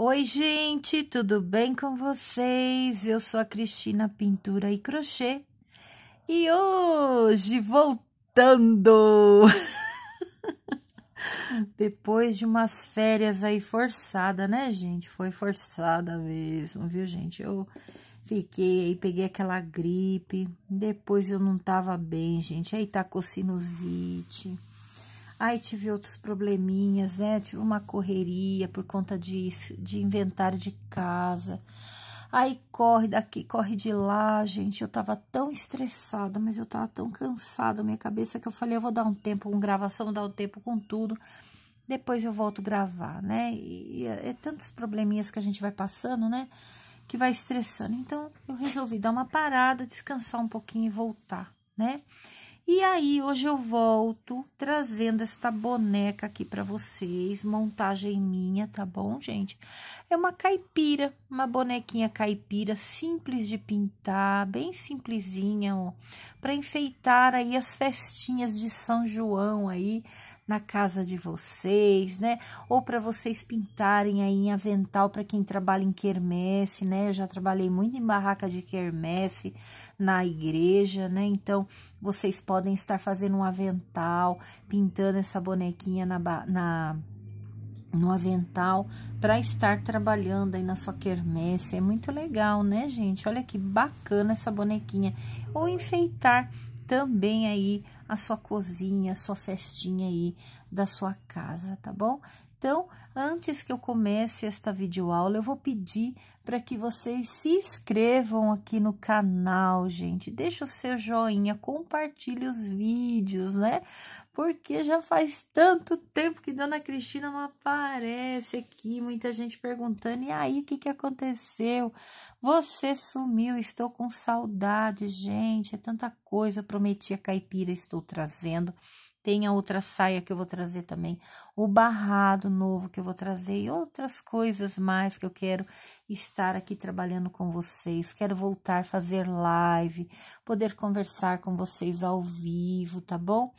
Oi, gente, tudo bem com vocês? Eu sou a Cristina Pintura e Crochê e hoje voltando depois de umas férias aí forçada, né, gente? Foi forçada mesmo, viu, gente? Eu fiquei aí, peguei aquela gripe, depois eu não tava bem, gente. Aí tá com sinusite Aí tive outros probleminhas, né? Tive uma correria por conta de, de inventário de casa. Aí corre daqui, corre de lá, gente. Eu tava tão estressada, mas eu tava tão cansada, minha cabeça, que eu falei, eu vou dar um tempo com gravação, dar um tempo com tudo. Depois eu volto gravar, né? e é, é tantos probleminhas que a gente vai passando, né? Que vai estressando. Então, eu resolvi dar uma parada, descansar um pouquinho e voltar, né? E aí, hoje eu volto trazendo esta boneca aqui para vocês, montagem minha, tá bom, gente? É uma caipira, uma bonequinha caipira, simples de pintar, bem simplesinha, ó, para enfeitar aí as festinhas de São João aí na casa de vocês, né? Ou para vocês pintarem aí em avental para quem trabalha em quermesse, né? Eu já trabalhei muito em barraca de quermesse na igreja, né? Então, vocês podem estar fazendo um avental, pintando essa bonequinha na, na no avental para estar trabalhando aí na sua quermesse. É muito legal, né, gente? Olha que bacana essa bonequinha. Ou enfeitar também aí a sua cozinha, a sua festinha aí da sua casa, tá bom? Então, antes que eu comece esta videoaula, eu vou pedir para que vocês se inscrevam aqui no canal, gente. Deixa o seu joinha, compartilhe os vídeos, né? Porque já faz tanto tempo que Dona Cristina não aparece aqui. Muita gente perguntando, e aí, o que, que aconteceu? Você sumiu, estou com saudade, gente. É tanta coisa, prometi a caipira, estou trazendo. Tem a outra saia que eu vou trazer também, o barrado novo que eu vou trazer e outras coisas mais que eu quero estar aqui trabalhando com vocês. Quero voltar a fazer live, poder conversar com vocês ao vivo, tá bom?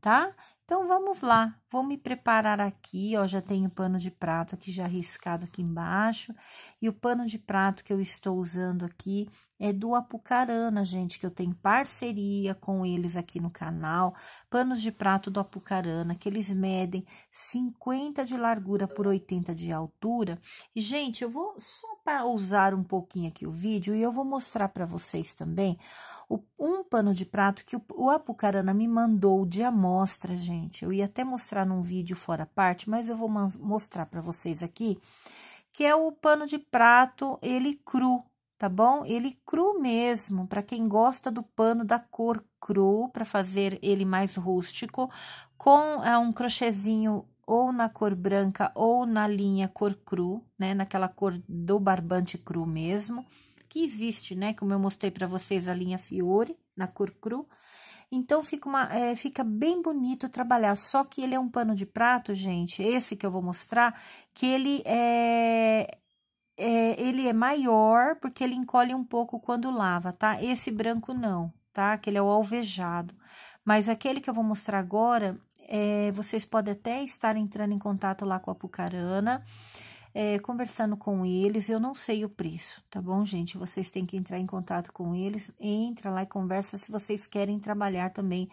Tá? Então vamos lá. Vou me preparar aqui, ó, já tenho pano de prato aqui já riscado aqui embaixo. E o pano de prato que eu estou usando aqui é do Apucarana, gente, que eu tenho parceria com eles aqui no canal. Panos de prato do Apucarana, que eles medem 50 de largura por 80 de altura. E, gente, eu vou só pausar um pouquinho aqui o vídeo e eu vou mostrar para vocês também um pano de prato que o Apucarana me mandou de amostra, gente. Eu ia até mostrar mostrar num vídeo fora parte, mas eu vou mostrar para vocês aqui, que é o pano de prato, ele cru, tá bom? Ele cru mesmo, para quem gosta do pano da cor cru, para fazer ele mais rústico, com é, um crochêzinho ou na cor branca ou na linha cor cru, né? Naquela cor do barbante cru mesmo, que existe, né? Como eu mostrei para vocês a linha Fiore na cor cru. Então, fica, uma, é, fica bem bonito trabalhar. Só que ele é um pano de prato, gente, esse que eu vou mostrar, que ele é, é, ele é maior porque ele encolhe um pouco quando lava, tá? Esse branco não, tá? Que ele é o alvejado. Mas aquele que eu vou mostrar agora, é, vocês podem até estar entrando em contato lá com a Pucarana é, conversando com eles. Eu não sei o preço, tá bom, gente? Vocês têm que entrar em contato com eles, entra lá e conversa se vocês querem trabalhar também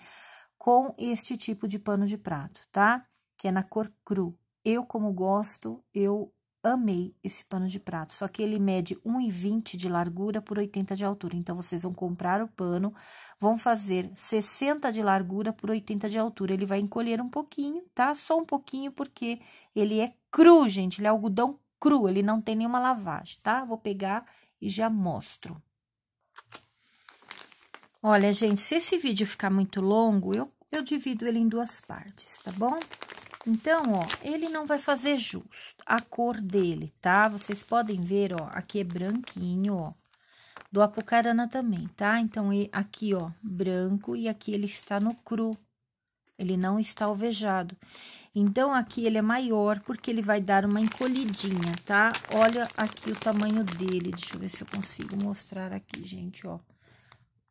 com este tipo de pano de prato, tá? Que é na cor cru. Eu, como gosto, eu amei esse pano de prato, só que ele mede 1,20 de largura por 80 de altura. Então, vocês vão comprar o pano, vão fazer 60 de largura por 80 de altura. Ele vai encolher um pouquinho, tá? Só um pouquinho, porque ele é cru, gente. Ele é algodão cru, ele não tem nenhuma lavagem, tá? Vou pegar e já mostro. Olha, gente, se esse vídeo ficar muito longo, eu, eu divido ele em duas partes, tá bom? Então, ó, ele não vai fazer jus a cor dele, tá? Vocês podem ver, ó, aqui é branquinho, ó, do apucarana também, tá? Então, aqui, ó, branco e aqui ele está no cru, ele não está alvejado. Então, aqui ele é maior porque ele vai dar uma encolhidinha, tá? Olha aqui o tamanho dele. Deixa eu ver se eu consigo mostrar aqui, gente, ó.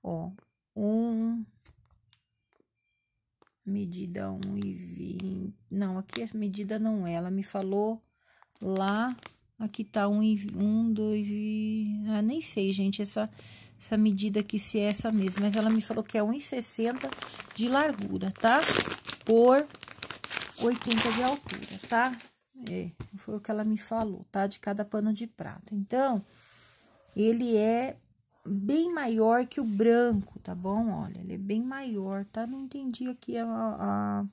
Ó, um... Medida 1,20. Não, aqui a medida não é. Ela me falou lá... Aqui tá um, um dois e... Ah, nem sei, gente, essa, essa medida aqui, se é essa mesmo. Mas ela me falou que é 1,60 de largura, tá? Por 80 de altura, tá? É, foi o que ela me falou, tá? De cada pano de prato. Então, ele é bem maior que o branco, tá bom? Olha, ele é bem maior, tá? Não entendi aqui a, a,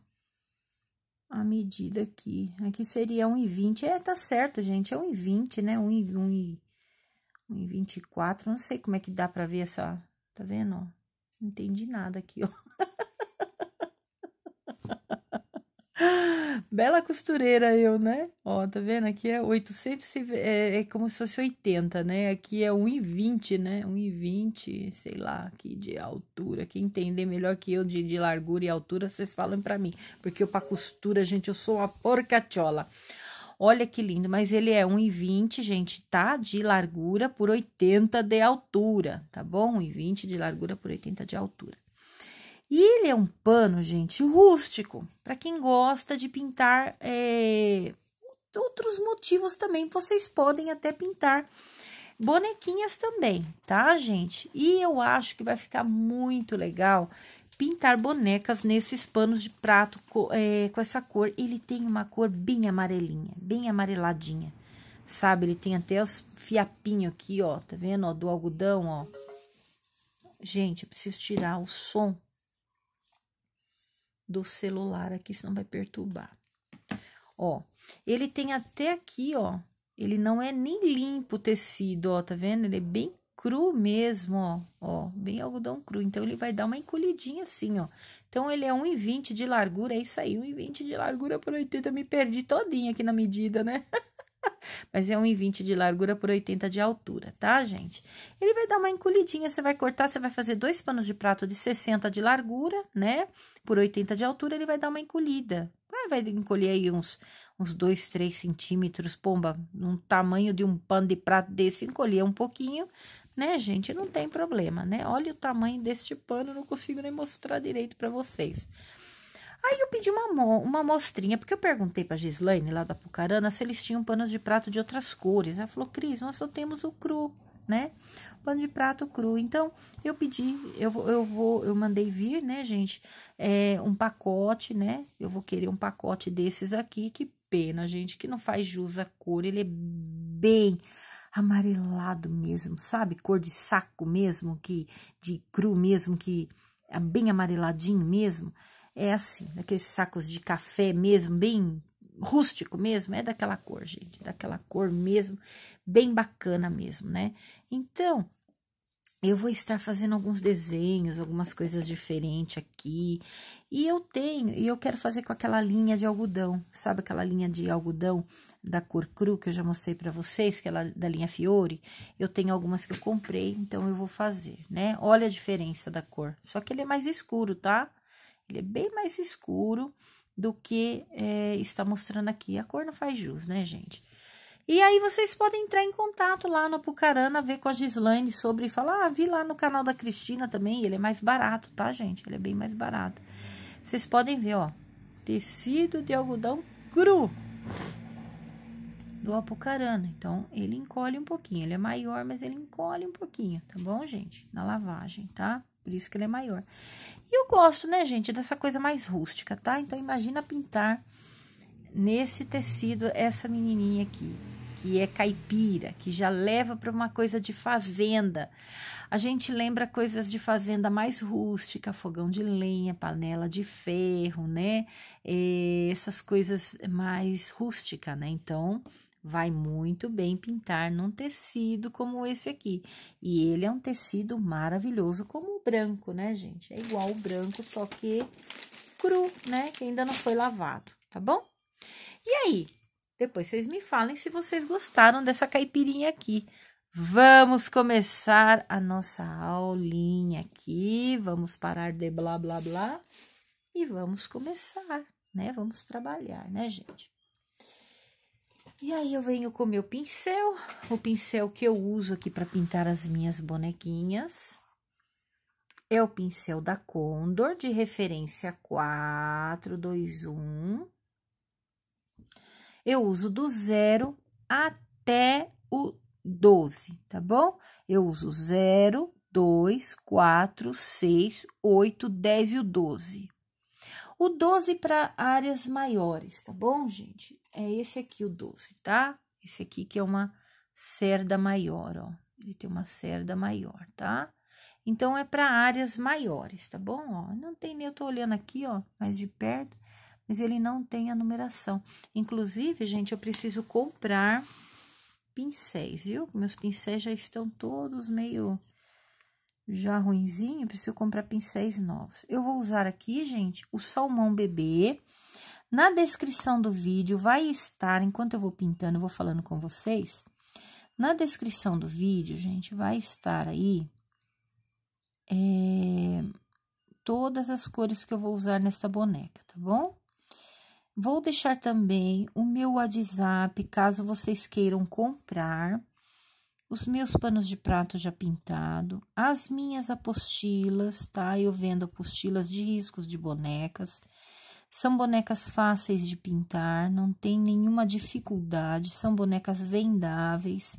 a medida aqui. Aqui seria 1,20. É, tá certo, gente. É 1,20, né? 1,24. Não sei como é que dá pra ver essa... Tá vendo? Não entendi nada aqui, ó. Bela costureira eu, né? Ó, tá vendo? Aqui é 800, é, é como se fosse 80, né? Aqui é 1,20, né? 1,20, sei lá, aqui de altura. Quem entender melhor que eu de, de largura e altura, vocês falam pra mim. Porque eu pra costura, gente, eu sou uma porcatiola. Olha que lindo, mas ele é 1,20, gente, tá? De largura por 80 de altura, tá bom? 1,20 de largura por 80 de altura. E ele é um pano, gente, rústico, para quem gosta de pintar é, outros motivos também. Vocês podem até pintar bonequinhas também, tá, gente? E eu acho que vai ficar muito legal pintar bonecas nesses panos de prato é, com essa cor. Ele tem uma cor bem amarelinha, bem amareladinha, sabe? Ele tem até os fiapinhos aqui, ó, tá vendo? Ó, do algodão, ó. Gente, eu preciso tirar o som do celular aqui, senão vai perturbar. Ó, ele tem até aqui, ó, ele não é nem limpo o tecido, ó, tá vendo? Ele é bem cru mesmo, ó, ó, bem algodão cru. Então, ele vai dar uma encolhidinha assim, ó. Então, ele é 1,20 de largura, é isso aí, 1,20 de largura por 80, me perdi todinha aqui na medida, né? Mas é 1,20 de largura por 80 de altura, tá, gente? Ele vai dar uma encolhidinha, você vai cortar, você vai fazer dois panos de prato de 60 de largura, né? Por 80 de altura, ele vai dar uma encolhida. Vai encolher aí uns, uns 2, 3 centímetros, pomba, no tamanho de um pano de prato desse, encolher um pouquinho, né, gente? Não tem problema, né? Olha o tamanho deste pano, não consigo nem mostrar direito para vocês. Aí eu pedi uma, uma amostrinha, porque eu perguntei para Gislaine, lá da Pucarana, se eles tinham panos de prato de outras cores. Ela falou, Cris, nós só temos o cru, né? Pano de prato cru. Então, eu pedi, eu, eu vou, eu mandei vir, né, gente, é, um pacote, né? Eu vou querer um pacote desses aqui, que pena, gente, que não faz jus à cor. Ele é bem amarelado mesmo, sabe? Cor de saco mesmo, que de cru mesmo, que é bem amareladinho mesmo é assim, aqueles sacos de café mesmo, bem rústico mesmo, é daquela cor, gente, daquela cor mesmo, bem bacana mesmo, né? Então, eu vou estar fazendo alguns desenhos, algumas coisas diferentes aqui. E eu tenho, e eu quero fazer com aquela linha de algodão, sabe aquela linha de algodão da cor cru que eu já mostrei para vocês, que é da linha Fiore? Eu tenho algumas que eu comprei, então eu vou fazer, né? Olha a diferença da cor. Só que ele é mais escuro, tá? Ele é bem mais escuro do que é, está mostrando aqui. A cor não faz jus, né, gente? E aí vocês podem entrar em contato lá no Apucarana, ver com a Gislaine sobre falar, ah, vi lá no canal da Cristina também, ele é mais barato, tá, gente? Ele é bem mais barato. Vocês podem ver, ó, tecido de algodão cru do Apucarana. Então, ele encolhe um pouquinho, ele é maior, mas ele encolhe um pouquinho, tá bom, gente? Na lavagem, tá? Por isso que ele é maior. E eu gosto, né, gente, dessa coisa mais rústica, tá? Então, imagina pintar nesse tecido essa menininha aqui, que é caipira, que já leva para uma coisa de fazenda. A gente lembra coisas de fazenda mais rústica, fogão de lenha, panela de ferro, né? E eh, essas coisas mais rústica, né? Então, vai muito bem pintar num tecido como esse aqui. E ele é um tecido maravilhoso, como o branco, né, gente? É igual o branco, só que cru, né? Que ainda não foi lavado, tá bom? E aí, depois vocês me falem se vocês gostaram dessa caipirinha aqui. Vamos começar a nossa aulinha aqui. Vamos parar de blá blá blá e vamos começar, né? Vamos trabalhar, né, gente? E aí eu venho com o meu pincel, o pincel que eu uso aqui para pintar as minhas bonequinhas. É o pincel da Condor, de referência 421. Eu uso do zero até o 12, tá bom? Eu uso 0, 2, 4, 6, 8, 10 e o 12. O 12 para áreas maiores, tá bom, gente? É esse aqui o 12, tá? Esse aqui que é uma cerda maior, ó. Ele tem uma cerda maior, tá? Então, é para áreas maiores, tá bom? Ó, não tem nem, eu tô olhando aqui, ó, mais de perto, mas ele não tem a numeração. Inclusive, gente, eu preciso comprar pincéis, viu? Meus pincéis já estão todos meio já ruinzinho, preciso comprar pincéis novos. Eu vou usar aqui, gente, o salmão bebê. Na descrição do vídeo vai estar, enquanto eu vou pintando, eu vou falando com vocês. Na descrição do vídeo, gente, vai estar aí é, todas as cores que eu vou usar nessa boneca, tá bom? Vou deixar também o meu WhatsApp, caso vocês queiram comprar os meus panos de prato já pintado, as minhas apostilas, tá? Eu vendo apostilas de riscos de bonecas. São bonecas fáceis de pintar, não tem nenhuma dificuldade, são bonecas vendáveis.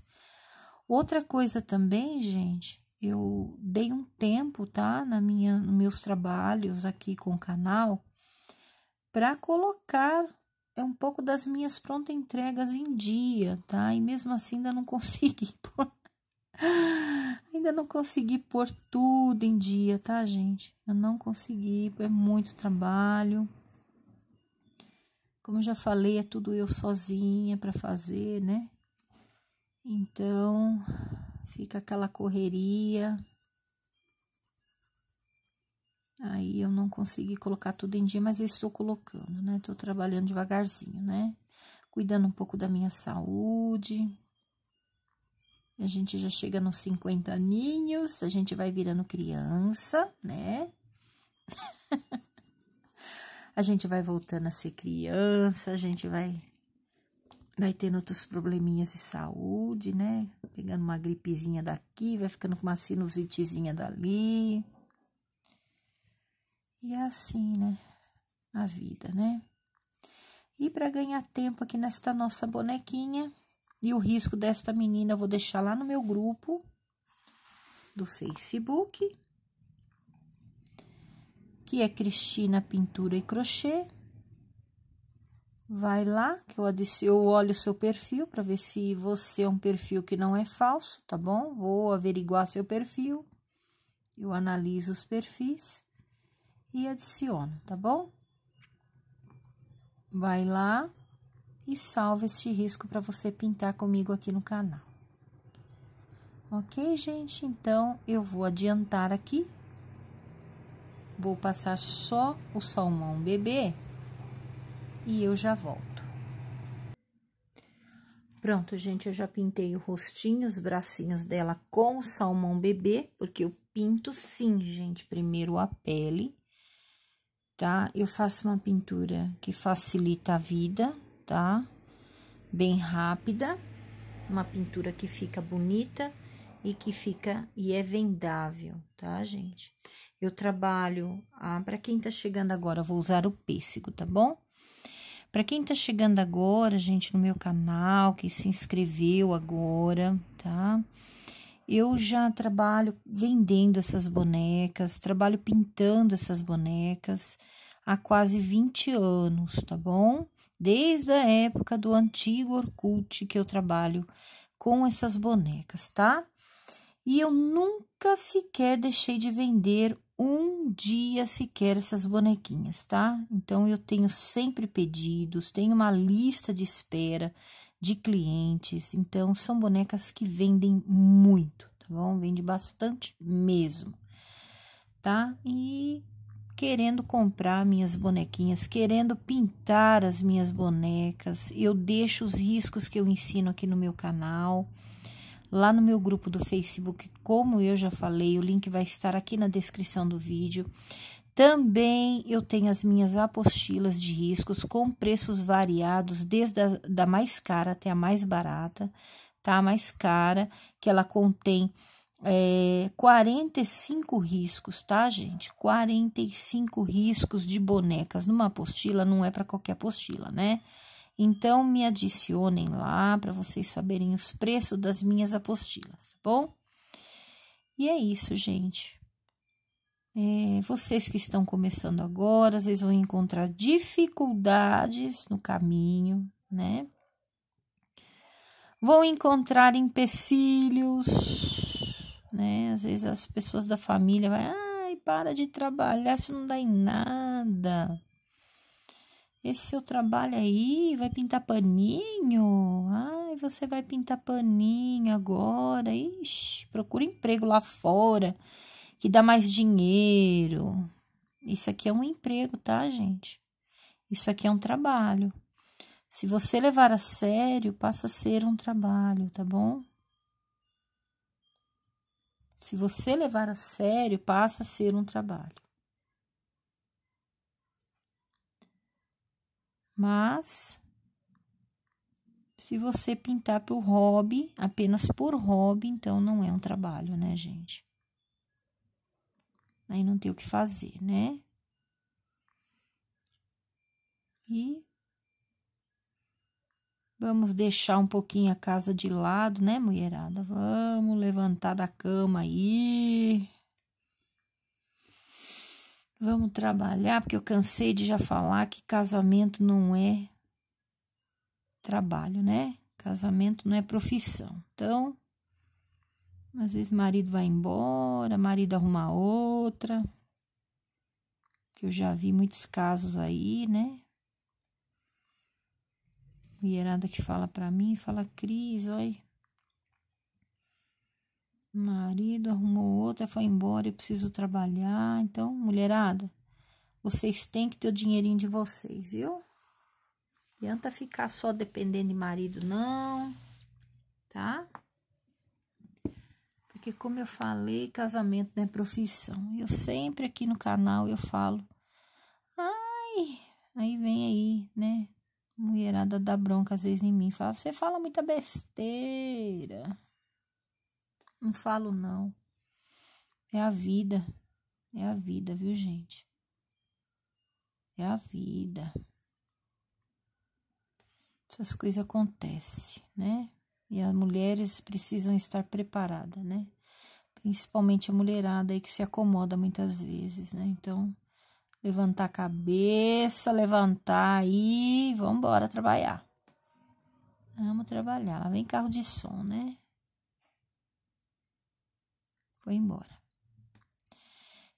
Outra coisa também, gente, eu dei um tempo, tá, na minha, nos meus trabalhos aqui com o canal, para colocar é um pouco das minhas pronta entregas em dia, tá? E mesmo assim ainda não consegui pôr. ainda não consegui pôr tudo em dia, tá, gente? Eu não consegui, é muito trabalho. Como eu já falei, é tudo eu sozinha para fazer, né? Então, fica aquela correria. Aí eu não consegui colocar tudo em dia, mas eu estou colocando, né? Estou trabalhando devagarzinho, né? Cuidando um pouco da minha saúde. A gente já chega nos 50 aninhos, a gente vai virando criança, né? a gente vai voltando a ser criança, a gente vai vai tendo outros probleminhas de saúde, né? Pegando uma gripezinha daqui, vai ficando com uma sinusitezinha dali. E é assim, né? A vida, né? E para ganhar tempo aqui nesta nossa bonequinha, e o risco desta menina eu vou deixar lá no meu grupo do Facebook, que é Cristina Pintura e Crochê. Vai lá, que eu, adicionei, eu olho o seu perfil para ver se você é um perfil que não é falso, tá bom? Vou averiguar seu perfil, eu analiso os perfis e adiciono, tá bom? Vai lá e salva este risco para você pintar comigo aqui no canal. Ok, gente? Então, eu vou adiantar aqui. Vou passar só o salmão bebê e eu já volto. Pronto, gente, eu já pintei o rostinho, os bracinhos dela com o salmão bebê, porque eu pinto sim, gente, primeiro a pele tá? Eu faço uma pintura que facilita a vida, tá? Bem rápida, uma pintura que fica bonita e que fica e é vendável, tá, gente? Eu trabalho, ah, para quem tá chegando agora, vou usar o pêssego, tá bom? Para quem tá chegando agora, gente, no meu canal, que se inscreveu agora, tá? Eu já trabalho vendendo essas bonecas, trabalho pintando essas bonecas há quase 20 anos, tá bom? Desde a época do antigo Orkut que eu trabalho com essas bonecas, tá? E eu nunca sequer deixei de vender um dia sequer essas bonequinhas, tá? Então eu tenho sempre pedidos, tenho uma lista de espera de clientes. Então, são bonecas que vendem muito, tá bom? Vende bastante mesmo, tá? E querendo comprar minhas bonequinhas, querendo pintar as minhas bonecas, eu deixo os riscos que eu ensino aqui no meu canal. Lá no meu grupo do Facebook, como eu já falei, o link vai estar aqui na descrição do vídeo. Também eu tenho as minhas apostilas de riscos com preços variados, desde a da mais cara até a mais barata, tá? A mais cara, que ela contém é, eh, 45 riscos, tá, gente? 45 riscos de bonecas numa apostila, não é para qualquer apostila, né? Então, me adicionem lá para vocês saberem os preços das minhas apostilas, tá bom? E é isso, gente. É, vocês que estão começando agora, às vezes vão encontrar dificuldades no caminho, né? Vão encontrar empecilhos, né? Às vezes as pessoas da família vai, ai, para de trabalhar, isso não dá em nada. Esse seu trabalho aí vai pintar paninho? Ai, você vai pintar paninho agora? Ixi, procura emprego lá fora que dá mais dinheiro. Isso aqui é um emprego, tá, gente? Isso aqui é um trabalho. Se você levar a sério, passa a ser um trabalho, tá bom? Se você levar a sério, passa a ser um trabalho. Mas se você pintar por hobby, apenas por hobby, então não é um trabalho, né, gente? Aí não tem o que fazer, né? E vamos deixar um pouquinho a casa de lado, né, mulherada? Vamos levantar da cama aí. Vamos trabalhar, porque eu cansei de já falar que casamento não é trabalho, né? Casamento não é profissão. Então, às vezes marido vai embora, marido arruma outra. Que eu já vi muitos casos aí, né? Mulherada que fala pra mim, fala, Cris, olha. Marido arrumou outra, foi embora, eu preciso trabalhar. Então, mulherada, vocês têm que ter o dinheirinho de vocês, viu? Não adianta ficar só dependendo de marido, não, tá? porque como eu falei, casamento não é profissão. Eu sempre aqui no canal eu falo, ai, aí vem aí, né? Mulherada dá bronca às vezes em mim, fala, você fala muita besteira. Não falo não. É a vida. É a vida, viu, gente? É a vida. Essas coisas acontecem, né? E as mulheres precisam estar preparadas, né? principalmente a mulherada aí que se acomoda muitas vezes, né? Então, levantar a cabeça, levantar aí, vamos embora trabalhar. Vamos trabalhar. Lá vem carro de som, né? Foi embora.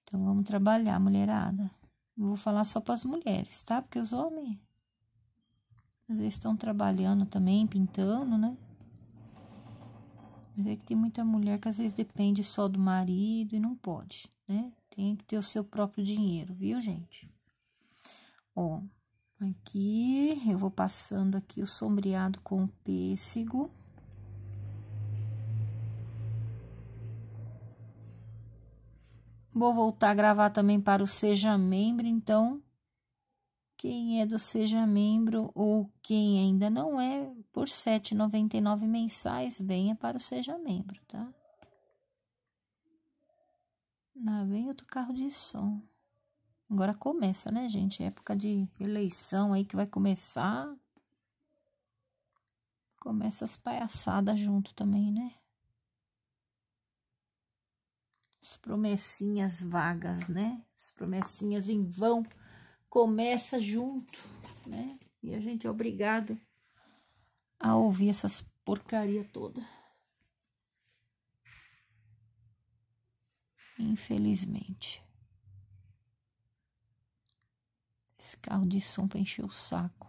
Então vamos trabalhar, mulherada. Eu vou falar só para as mulheres, tá? Porque os homens às vezes estão trabalhando também, pintando, né? Mas é que tem muita mulher que às vezes depende só do marido e não pode, né? Tem que ter o seu próprio dinheiro, viu, gente? Ó, aqui eu vou passando aqui o sombreado com o pêssego. Vou voltar a gravar também para o Seja Membro, então quem é do Seja Membro ou quem ainda não é, por R$ 7,99 mensais, venha para o Seja Membro, tá? Lá vem outro carro de som. Agora começa, né, gente? Época de eleição aí que vai começar. Começa as palhaçadas junto também, né? As promessinhas vagas, né? As promessinhas em vão começa junto, né? E a gente é obrigado a ouvir essas porcaria toda. Infelizmente. Esse carro de som pra encher o saco.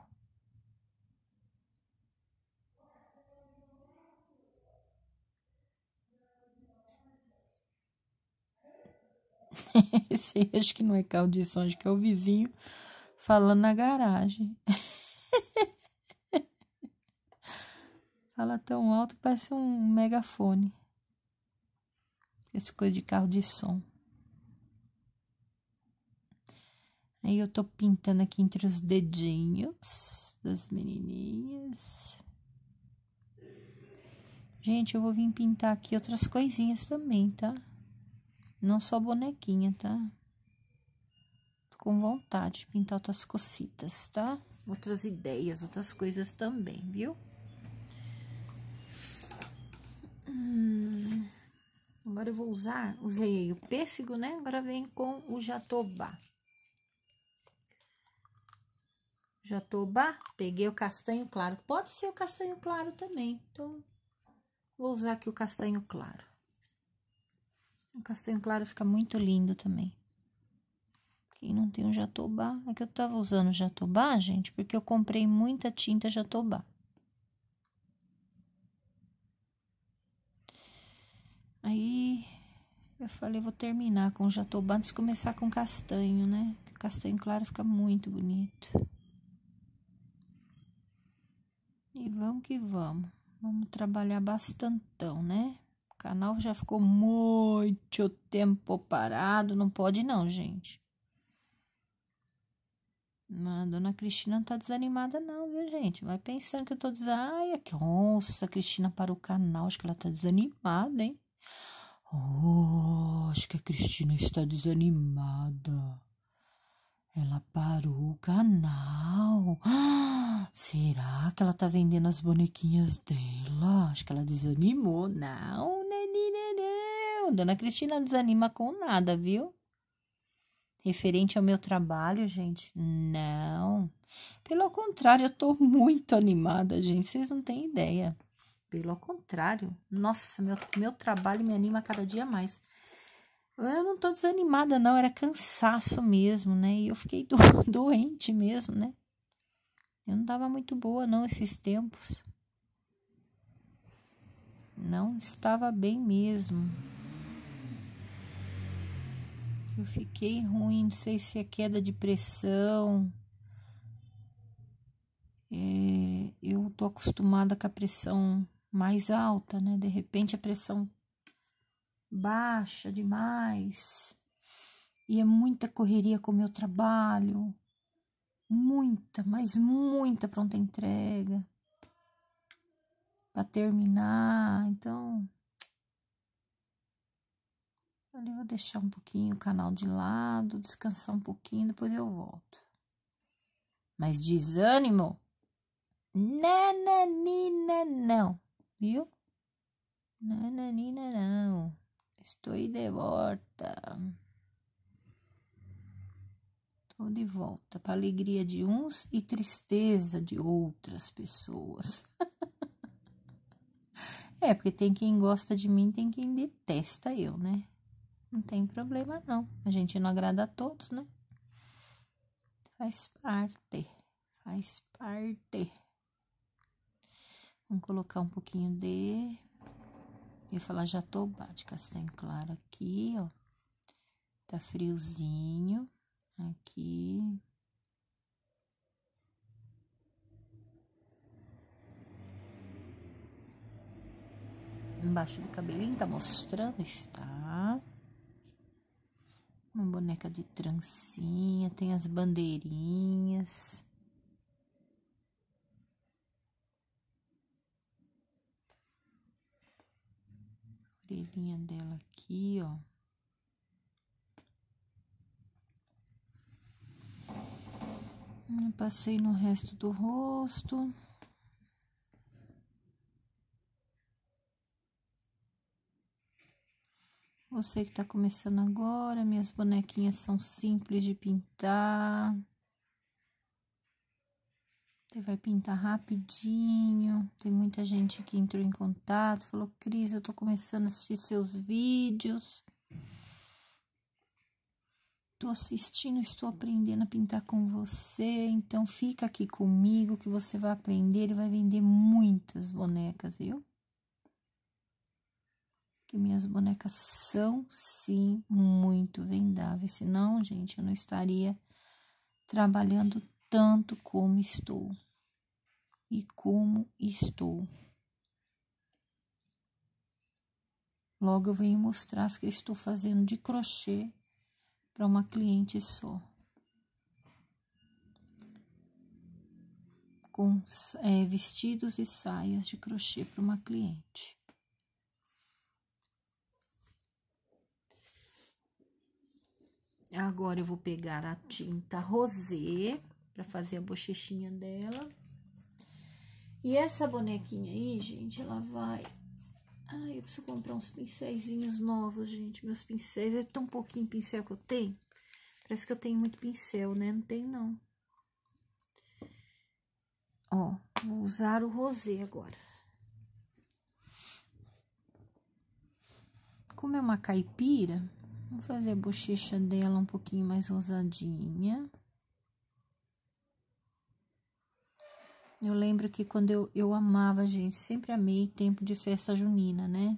Esse acho que não é carro de som, acho que é o vizinho falando na garagem. Fala tão alto que parece um megafone. Essa coisa de carro de som. Aí eu tô pintando aqui entre os dedinhos das menininhas. Gente, eu vou vir pintar aqui outras coisinhas também, tá? Não só bonequinha, tá? Tô com vontade de pintar outras cocitas, tá? Outras ideias, outras coisas também, viu? Hum, agora eu vou usar, usei o pêssego, né? Agora vem com o jatobá. Jatobá, peguei o castanho claro. Pode ser o castanho claro também, então vou usar aqui o castanho claro. O castanho claro fica muito lindo também. Quem não tem um jatobá, é que eu tava usando jatobá, gente, porque eu comprei muita tinta jatobá. Aí eu falei, vou terminar com o jatobá antes de começar com castanho, né? Porque o castanho claro fica muito bonito. E vamos que vamos. Vamos trabalhar bastantão, né? canal já ficou muito tempo parado, não pode não, gente. a dona Cristina não tá desanimada não, viu, gente? Vai pensando que eu tô dizendo, ai, que onça, Cristina parou o canal, acho que ela tá desanimada, hein? Oh, acho que a Cristina está desanimada. Ela parou o canal. será que ela tá vendendo as bonequinhas dela? Acho que ela desanimou, não? Dona Cristina desanima com nada, viu? Referente ao meu trabalho, gente? Não. Pelo contrário, eu tô muito animada, gente. Vocês não têm ideia. Pelo contrário. Nossa, meu, meu trabalho me anima cada dia mais. Eu não tô desanimada, não. Era cansaço mesmo, né? E eu fiquei do, doente mesmo, né? Eu não tava muito boa, não, esses tempos. Não estava bem mesmo. Eu fiquei ruim, não sei se é queda de pressão. É, eu tô acostumada com a pressão mais alta, né? De repente a pressão baixa demais. E é muita correria com o meu trabalho. Muita, mas muita pronta entrega. Para terminar, então eu vou deixar um pouquinho o canal de lado, descansar um pouquinho, depois eu volto. Mas desânimo? Nananina não, viu? Nananina não. Estou de volta. Estou de volta para alegria de uns e tristeza de outras pessoas. é, porque tem quem gosta de mim, tem quem detesta eu, né? Não tem problema, não. A gente não agrada a todos, né? Faz parte. Faz parte. Vamos colocar um pouquinho de. Eu ia falar tô de castanho claro aqui, ó. Tá friozinho. Aqui. Embaixo do cabelinho, tá mostrando? Está. Uma boneca de trancinha, tem as bandeirinhas. A orelhinha dela aqui, ó. passei no resto do rosto. Você que está começando agora, minhas bonequinhas são simples de pintar. Você vai pintar rapidinho. Tem muita gente que entrou em contato, falou: Cris, eu tô começando a assistir seus vídeos. Tô assistindo, estou aprendendo a pintar com você. Então, fica aqui comigo que você vai aprender e vai vender muitas bonecas, viu? que minhas bonecas são sim muito vendáveis, senão, gente, eu não estaria trabalhando tanto como estou. E como estou. Logo eu venho mostrar as que eu estou fazendo de crochê para uma cliente só. Com é, vestidos e saias de crochê para uma cliente. Agora eu vou pegar a tinta rosé para fazer a bochechinha dela. E essa bonequinha aí, gente, ela vai... Ai, eu preciso comprar uns pincéis novos, gente. Meus pincéis, é tão pouquinho pincel que eu tenho. Parece que eu tenho muito pincel, né? Não tenho, não. Ó, vou usar o rosé agora. Como é uma caipira, Vou fazer a bochecha dela um pouquinho mais rosadinha. Eu lembro que quando eu, eu amava, gente, sempre amei tempo de festa junina, né?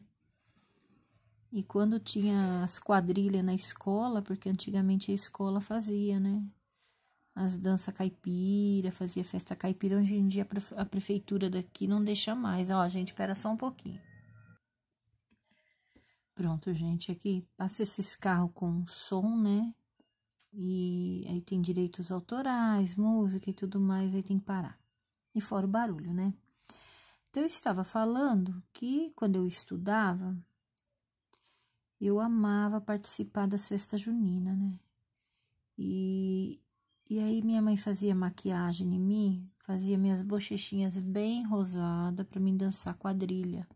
E quando tinha as quadrilhas na escola, porque antigamente a escola fazia, né? As danças caipira, fazia festa caipira. Hoje em dia a prefeitura daqui não deixa mais. Ó, gente, pera só um pouquinho. Pronto, gente, aqui passa esses carros com som, né? E aí tem direitos autorais, música e tudo mais, aí tem que parar. E fora o barulho, né? Então, eu estava falando que quando eu estudava, eu amava participar da festa junina, né? E, e aí minha mãe fazia maquiagem em mim, fazia minhas bochechinhas bem rosada para mim dançar quadrilha.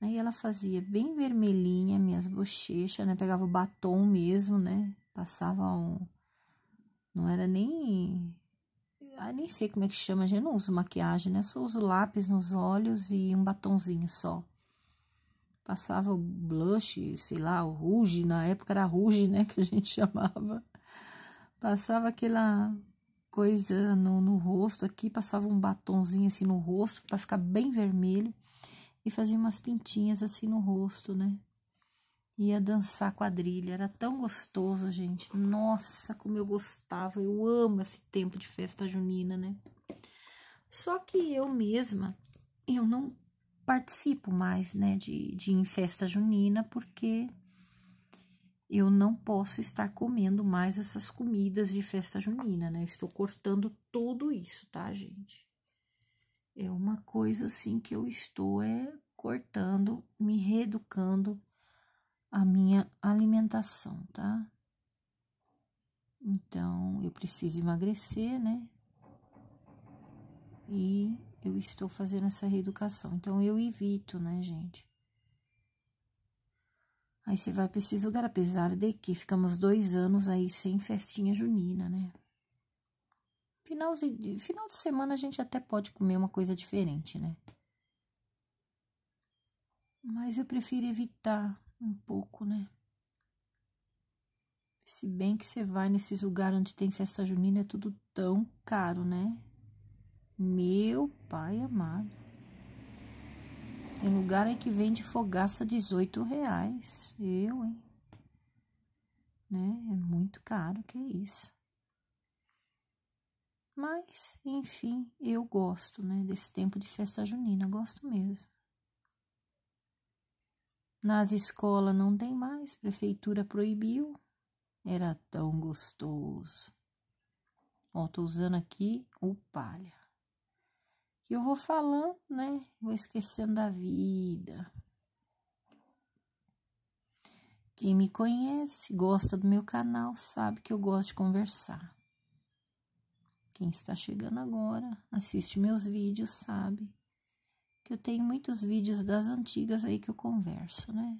Aí ela fazia bem vermelhinha minhas bochechas, né? Pegava o batom mesmo, né? Passava um. Não era nem. Ah, nem sei como é que chama, a gente não usa maquiagem, né? Só uso lápis nos olhos e um batonzinho só. Passava o blush, sei lá, o ruge, na época era ruge, né? Que a gente chamava. Passava aquela coisa no, no rosto aqui, passava um batonzinho assim no rosto para ficar bem vermelho e fazia umas pintinhas assim no rosto, né? Ia dançar quadrilha, era tão gostoso, gente. Nossa, como eu gostava, eu amo esse tempo de festa junina, né? Só que eu mesma, eu não participo mais, né, de, de em festa junina, porque eu não posso estar comendo mais essas comidas de festa junina, né? Estou cortando tudo isso, tá, gente? É uma coisa assim que eu estou é cortando, me reeducando a minha alimentação, tá? Então, eu preciso emagrecer, né? E eu estou fazendo essa reeducação. Então, eu evito, né, gente? Aí você vai, precisar o apesar de que ficamos dois anos aí sem festinha junina, né? Final de, final de semana a gente até pode comer uma coisa diferente, né? Mas eu prefiro evitar um pouco, né? Se bem que você vai nesses lugares onde tem festa junina, é tudo tão caro, né? Meu pai amado. Tem lugar aí que vende fogaça 18 reais. Eu, hein? Né? É muito caro, que isso. Mas, enfim, eu gosto, né, desse tempo de festa junina, gosto mesmo. Nas escolas não tem mais, prefeitura proibiu. Era tão gostoso. Ó, tô usando aqui o palha. Que eu vou falando, né? Vou esquecendo da vida. Quem me conhece, gosta do meu canal, sabe que eu gosto de conversar. Quem está chegando agora, assiste meus vídeos, sabe que eu tenho muitos vídeos das antigas aí que eu converso, né?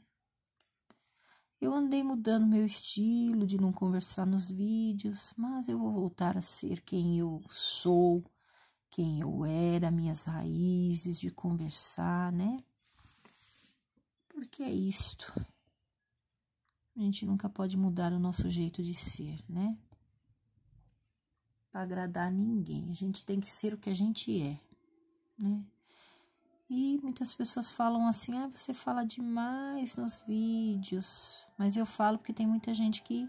Eu andei mudando meu estilo de não conversar nos vídeos, mas eu vou voltar a ser quem eu sou, quem eu era, minhas raízes de conversar, né? Porque é isto. A gente nunca pode mudar o nosso jeito de ser, né? para agradar ninguém. A gente tem que ser o que a gente é, né? E muitas pessoas falam assim: ah, você fala demais nos vídeos, mas eu falo porque tem muita gente que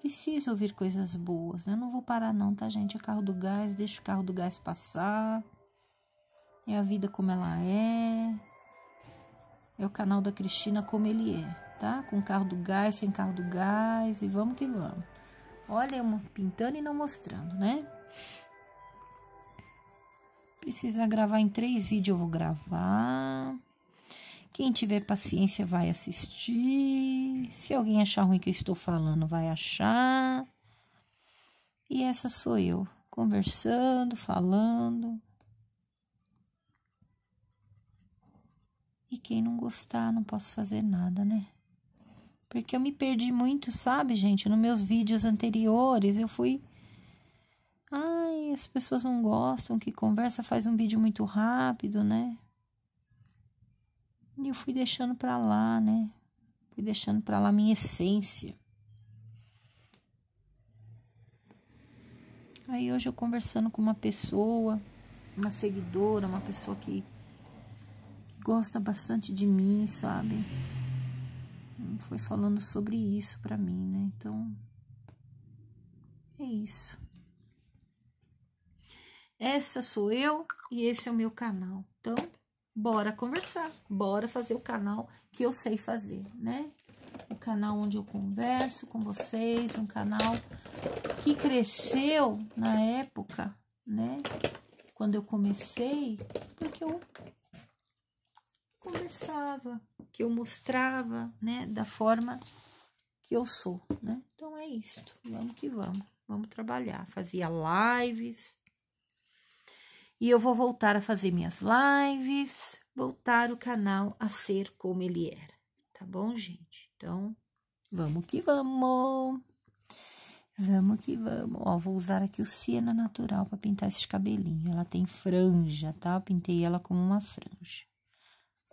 precisa ouvir coisas boas. Né? Eu não vou parar, não, tá, gente? É carro do gás, deixa o carro do gás passar. É a vida como ela é. É o canal da Cristina como ele é, tá? Com carro do gás, sem carro do gás e vamos que vamos. Olha, eu pintando e não mostrando, né? Precisa gravar em três vídeos, eu vou gravar. Quem tiver paciência vai assistir. Se alguém achar ruim que eu estou falando, vai achar. E essa sou eu, conversando, falando. E quem não gostar, não posso fazer nada, né? Porque eu me perdi muito, sabe, gente? Nos meus vídeos anteriores, eu fui. Ai, as pessoas não gostam que conversa, faz um vídeo muito rápido, né? E eu fui deixando pra lá, né? Fui deixando pra lá minha essência. Aí hoje eu conversando com uma pessoa, uma seguidora, uma pessoa que, que gosta bastante de mim, sabe? foi falando sobre isso para mim, né? Então, é isso. Essa sou eu e esse é o meu canal. Então, bora conversar, bora fazer o canal que eu sei fazer, né? O canal onde eu converso com vocês, um canal que cresceu na época, né? Quando eu comecei, porque eu conversava, que eu mostrava, né, da forma que eu sou, né? Então é isso. Vamos que vamos. Vamos trabalhar. Fazia lives. E eu vou voltar a fazer minhas lives, voltar o canal a ser como ele era, tá bom, gente? Então, vamos que vamos. Vamos que vamos. Ó, vou usar aqui o Siena Natural para pintar esse cabelinho. Ela tem franja, tá? Eu pintei ela como uma franja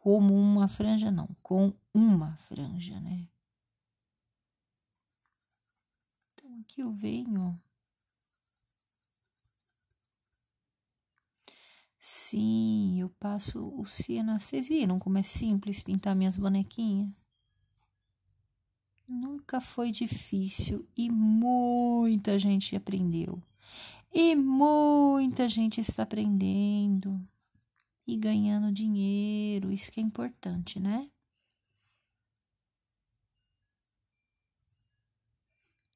como uma franja, não, com uma franja, né? Então aqui eu venho. Sim, eu passo o siena. Vocês viram como é simples pintar minhas bonequinhas? Nunca foi difícil e muita gente aprendeu. E muita gente está aprendendo e ganhando dinheiro. Isso que é importante, né?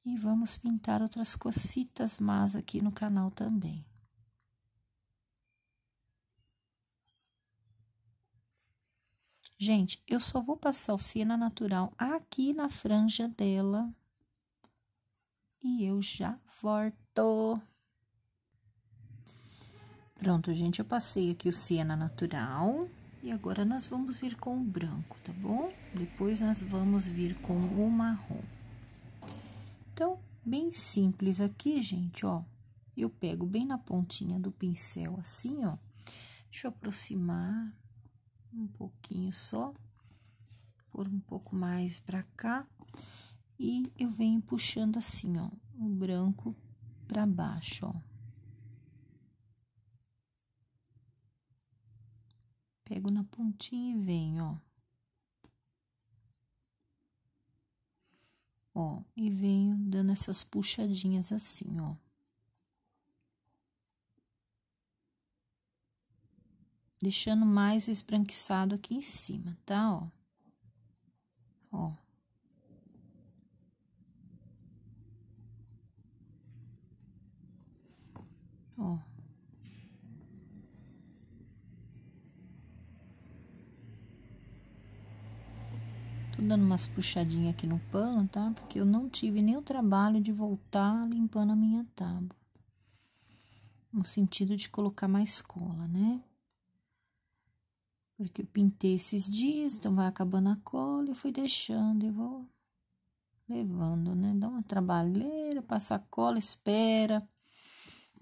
E vamos pintar outras cocitas más aqui no canal também. Gente, eu só vou passar o siena natural aqui na franja dela. E eu já volto. Pronto, gente, eu passei aqui o siena natural e agora nós vamos vir com o branco, tá bom? Depois nós vamos vir com o marrom. Então, bem simples aqui, gente, ó. Eu pego bem na pontinha do pincel assim, ó. Deixa eu aproximar um pouquinho só, por um pouco mais pra cá. E eu venho puxando assim, ó, o branco pra baixo, ó. Pego na pontinha e venho, ó. Ó, e venho dando essas puxadinhas assim, ó. Deixando mais esbranquiçado aqui em cima, tá, ó. Ó. Ó. Tô dando umas puxadinhas aqui no pano, tá? Porque eu não tive nem o trabalho de voltar limpando a minha tábua. No sentido de colocar mais cola, né? Porque eu pintei esses dias, então vai acabando a cola e fui deixando e vou levando, né? Dá uma trabalheira, passa cola, espera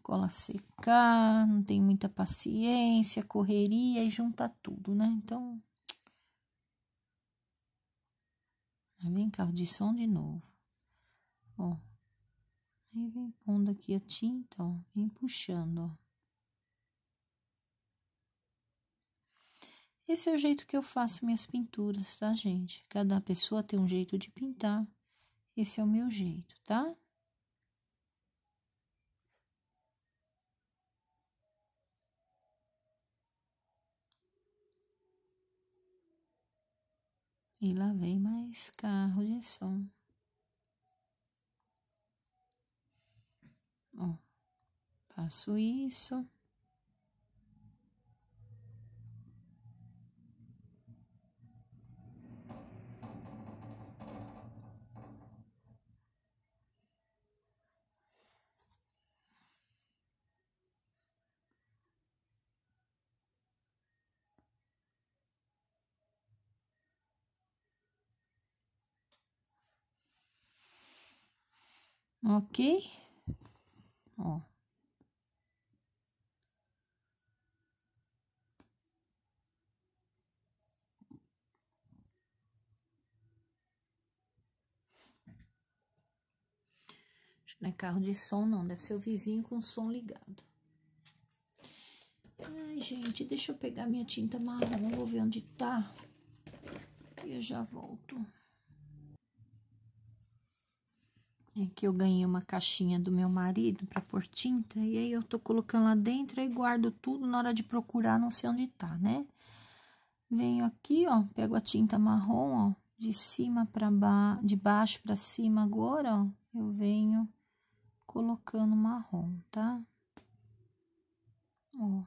cola secar, não tem muita paciência, correria e juntar tudo, né? Então, Aí vem carro de som de novo. Ó. Aí vem pondo aqui a tinta, ó. Vem puxando, ó. Esse é o jeito que eu faço minhas pinturas, tá, gente? Cada pessoa tem um jeito de pintar. Esse é o meu jeito, tá? E lá vem mais carro de som. Ó, faço isso. ok? Ó. Acho que não é carro de som, não. Deve ser o vizinho com o som ligado. Ai, gente, deixa eu pegar minha tinta marrom. Vou ver onde tá. E eu já volto. É que eu ganhei uma caixinha do meu marido para pôr tinta e aí eu tô colocando lá dentro e guardo tudo na hora de procurar, não sei onde tá, né? Venho aqui, ó, pego a tinta marrom, ó, de cima para baixo, de baixo para cima agora, ó, eu venho colocando marrom, tá? Ó.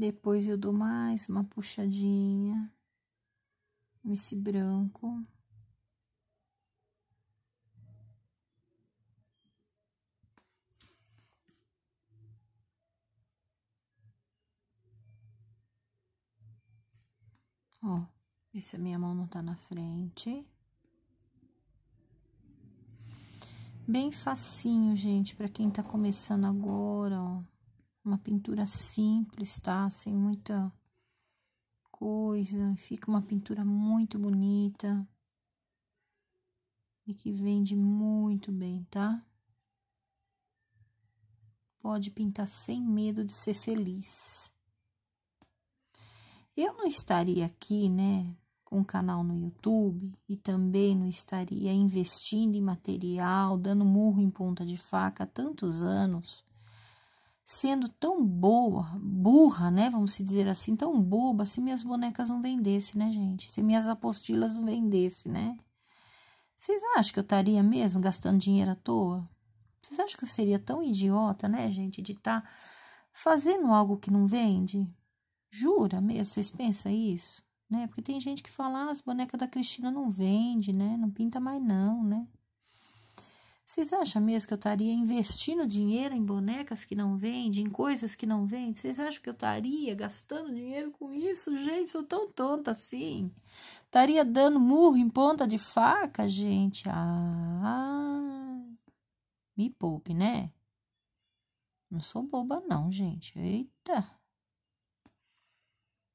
Depois eu dou mais uma puxadinha nesse branco. Ó, essa minha mão não tá na frente. Bem facinho, gente, para quem tá começando agora, ó. Uma pintura simples, tá? Sem muita coisa. Fica uma pintura muito bonita. E que vende muito bem, tá? Pode pintar sem medo de ser feliz. Eu não estaria aqui, né, com um canal no YouTube e também não estaria investindo em material, dando murro em ponta de faca há tantos anos, sendo tão boa, burra, né? Vamos dizer assim, tão boba, se minhas bonecas não vendessem, né, gente? Se minhas apostilas não vendessem, né? Vocês acham que eu estaria mesmo gastando dinheiro à toa? Vocês acham que eu seria tão idiota, né, gente, de estar tá fazendo algo que não vende? Jura mesmo? Vocês pensam isso? Né? Porque tem gente que fala, ah, as bonecas da Cristina não vende, né? Não pinta mais não, né? Vocês acham mesmo que eu estaria investindo dinheiro em bonecas que não vende, em coisas que não vende? Vocês acham que eu estaria gastando dinheiro com isso? Gente, sou tão tonta assim. Estaria dando murro em ponta de faca, gente? Ah, me poupe, né? Não sou boba, não, gente. Eita!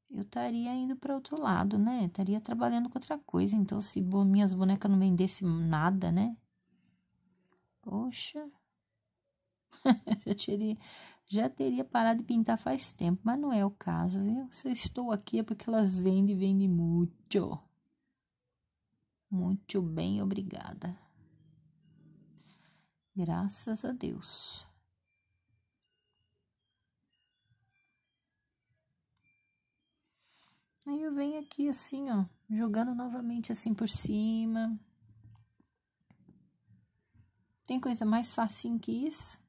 Eu estaria indo para outro lado, né? Estaria trabalhando com outra coisa. Então, se minhas bonecas não vendessem nada, né? Poxa. já, teria, já teria parado de pintar faz tempo, mas não é o caso, viu? Se eu estou aqui é porque elas vendem, vendem muito. Muito bem, obrigada. Graças a Deus. Aí eu venho aqui assim, ó, jogando novamente assim por cima. Tem coisa mais facinho que isso?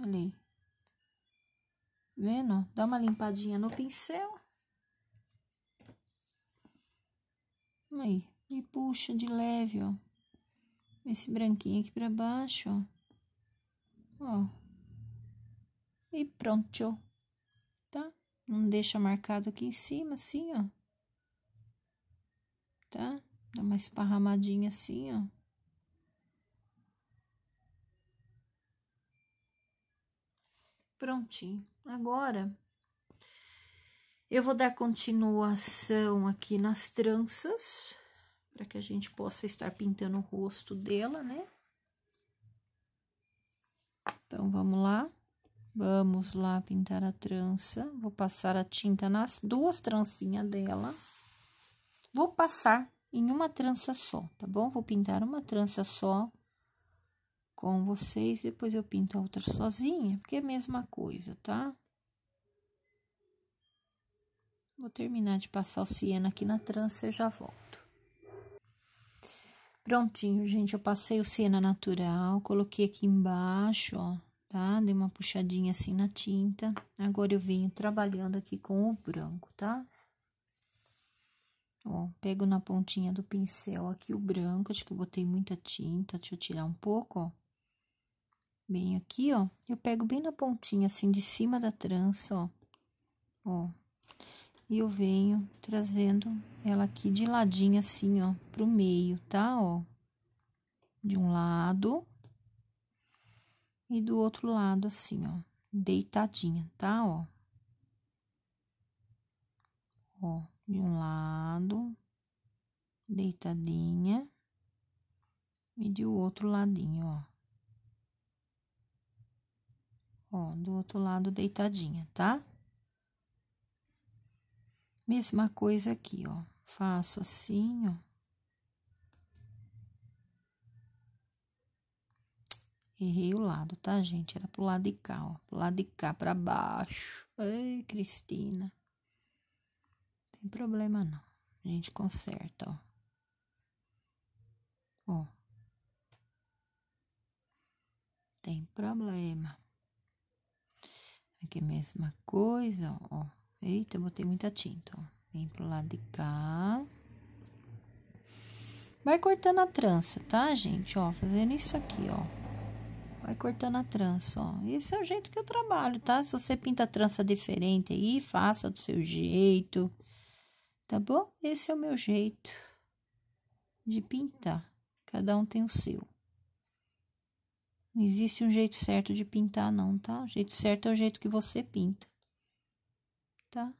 Olha aí. Vendo? Dá uma limpadinha no pincel. Aí, e puxa de leve, ó. Esse branquinho aqui pra baixo, ó. Ó. E pronto, tá? Não deixa marcado aqui em cima, assim, ó. Tá? Dá uma esparramadinha assim, ó. Prontinho. Agora, eu vou dar continuação aqui nas tranças, para que a gente possa estar pintando o rosto dela, né? Então, vamos lá. Vamos lá pintar a trança. Vou passar a tinta nas duas trancinhas dela. Vou passar em uma trança só, tá bom? Vou pintar uma trança só com vocês, depois eu pinto a outra sozinha, porque é a mesma coisa, tá? Vou terminar de passar o siena aqui na trança e já volto. Prontinho, gente, eu passei o siena natural, coloquei aqui embaixo, ó, tá? Dei uma puxadinha assim na tinta. Agora eu venho trabalhando aqui com o branco, tá? Ó, pego na pontinha do pincel aqui o branco, acho que eu botei muita tinta, deixa eu tirar um pouco, ó. Bem aqui, ó, eu pego bem na pontinha, assim, de cima da trança, ó. Ó, e eu venho trazendo ela aqui de ladinho assim, ó, pro meio, tá? Ó, de um lado e do outro lado assim, ó, deitadinha, tá? Ó ó, de um lado, deitadinha, e de outro ladinho, ó. Ó, do outro lado deitadinha, tá? Mesma coisa aqui, ó. Faço assim, ó. Errei o lado, tá, gente? Era pro lado de cá, ó. Pro lado de cá, pra baixo. Ei, Cristina tem problema não. A gente conserta, ó. Ó. Tem problema. Aqui mesma coisa, ó. Eita, eu botei muita tinta, ó. Vem pro lado de cá. Vai cortando a trança, tá, gente? Ó, fazendo isso aqui, ó. Vai cortando a trança, ó. Esse é o jeito que eu trabalho, tá? Se você pinta a trança diferente aí, faça do seu jeito. Tá bom? Esse é o meu jeito de pintar. Cada um tem o seu. Não existe um jeito certo de pintar, não, tá? O jeito certo é o jeito que você pinta, tá?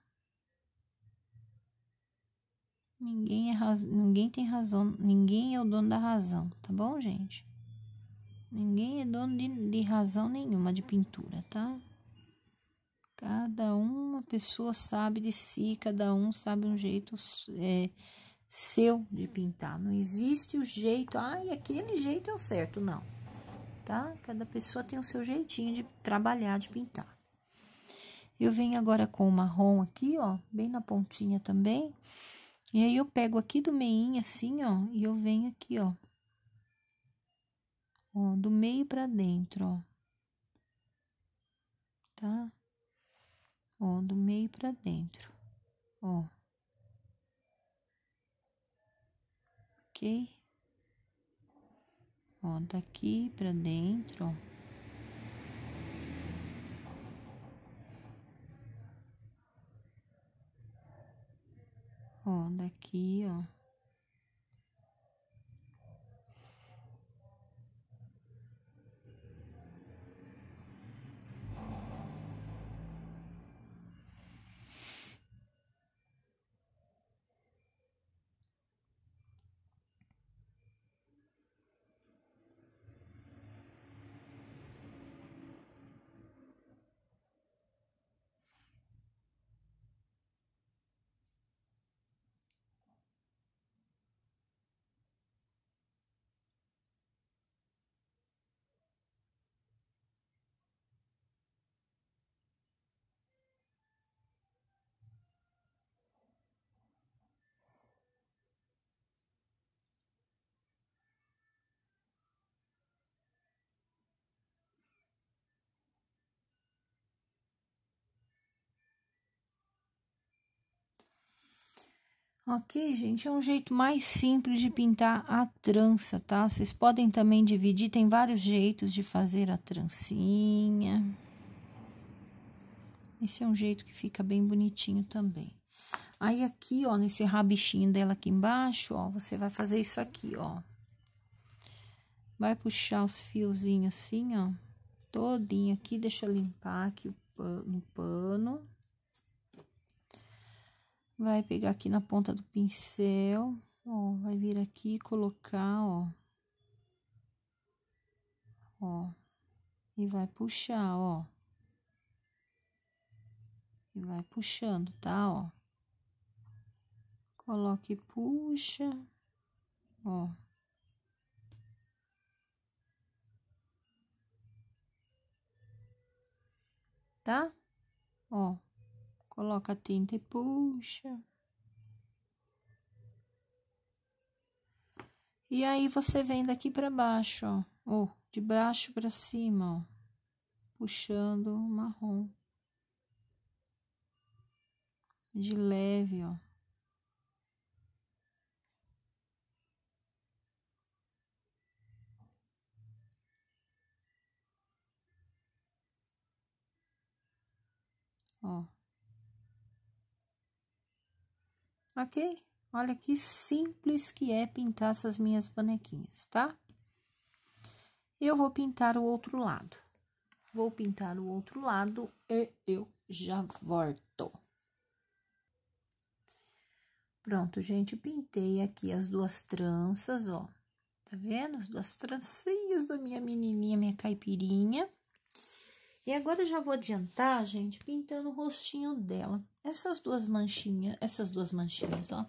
Ninguém, é raz... ninguém tem razão, ninguém é o dono da razão, tá bom, gente? Ninguém é dono de, de razão nenhuma de pintura, tá? Cada uma pessoa sabe de si, cada um sabe um jeito é, seu de pintar. Não existe o jeito, ai, ah, aquele jeito é o certo, não. Tá? Cada pessoa tem o seu jeitinho de trabalhar, de pintar. Eu venho agora com o marrom aqui, ó, bem na pontinha também. E aí, eu pego aqui do meinho, assim, ó, e eu venho aqui, ó. Ó, do meio pra dentro, ó. Tá? ó, do meio para dentro, ó. Ok? Ó, daqui para dentro, ó. Ó, daqui, ó. Ok, gente, é um jeito mais simples de pintar a trança, tá? Vocês podem também dividir, tem vários jeitos de fazer a trancinha. Esse é um jeito que fica bem bonitinho também. Aí aqui, ó, nesse rabichinho dela aqui embaixo, ó, você vai fazer isso aqui, ó. Vai puxar os fiozinhos assim, ó, todinho aqui, deixa limpar aqui no pano vai pegar aqui na ponta do pincel, ó, vai vir aqui e colocar, ó, ó, e vai puxar, ó, e vai puxando, tá, ó, coloca e puxa, ó. Tá? Ó. Coloca a tinta e puxa. E aí você vem daqui para baixo, ó, ou de baixo para cima, ó, puxando o marrom. De leve, ó. Ó. ok? Olha que simples que é pintar essas minhas bonequinhas, tá? Eu vou pintar o outro lado. Vou pintar o outro lado e eu já volto. Pronto, gente, pintei aqui as duas tranças, ó. Tá vendo? As duas trancinhas da minha menininha, minha caipirinha. E agora eu já vou adiantar, gente, pintando o rostinho dela. Essas duas manchinhas, essas duas manchinhas, ó.